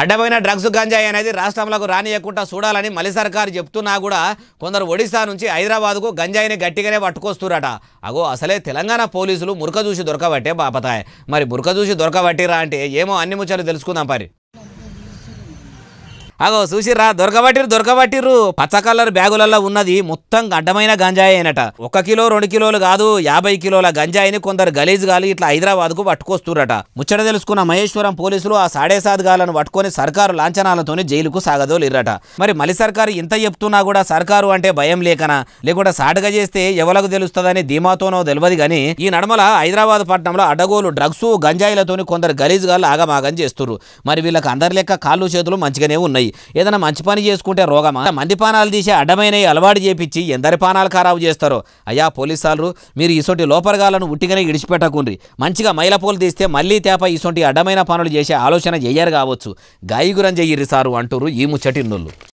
అడ్డమైన డ్రగ్స్ గంజాయి అనేది రాష్ట్రంలోకి రానియకుండా చూడాలని మలి సర్కారు చెప్తున్నా కూడా కొందరు ఒడిశా నుంచి హైదరాబాద్కు గంజాయిని గట్టిగానే పట్టుకొస్తున్నారట అగో అసలే తెలంగాణ పోలీసులు మురక చూసి దొరకబట్టే బాపతాయి మరి మురక చూసి దొరకబట్టిరా అంటే ఏమో అన్ని ముచ్చలు తెలుసుకుందాం పరి అగో చూసిరా దొరకబట్టిరు దొరకబట్టిరు పచ్చ కలర్ బ్యాగులలో ఉన్నది మొత్తం అడ్డమైన గంజాయి అయినట ఒక కిలో రెండు కిలోలు కాదు యాభై కిలోల గంజాయిని కొందరు గలీజ్ గాలి ఇట్లా హైదరాబాద్ కు పట్టుకొస్తురట ముచ్చట తెలుసుకున్న మహేశ్వరం పోలీసులు ఆ సాడే గాలను పట్టుకొని సర్కారు లాంఛనాలతోనే జైలుకు సాగదోలిర్రట మరి మలి సర్కారు ఇంత చెప్తున్నా కూడా సర్కారు అంటే భయం లేకనా లేకుండా సాటుగా చేస్తే ఎవలకు తెలుస్తుందని ధీమాతోనో తెలియదు కానీ ఈ నడమల హైదరాబాద్ పట్టణంలో అడ్డగోలు డ్రగ్స్ గంజాయిలతోని కొందరు గలీజ్ గాలు ఆగమాగం చేస్తున్నారు మరి వీళ్ళకి అందరి లెక్క కాళ్ళు చేతులు మంచిగానే ఉన్నాయి ఏదైనా మంచి పని చేసుకుంటే రోగమా మందిపానాలు తీసి అడ్డమైన అలవాటు చేపించి ఎందరి పానాలు ఖరాబు చేస్తారో అయ్యా సార్లు మీరు ఇసొంటి లోపరగాలను ఉట్టిగానే ఇడిచిపెట్టకుండ్రి మంచిగా మైల తీస్తే మళ్ళీ తేప ఇసొంటి అడ్డమైన పనులు చేసే ఆలోచన చేయరు కావచ్చు గాయగురం చెయ్యిరి సారు అంటారు ఈ ముచ్చటి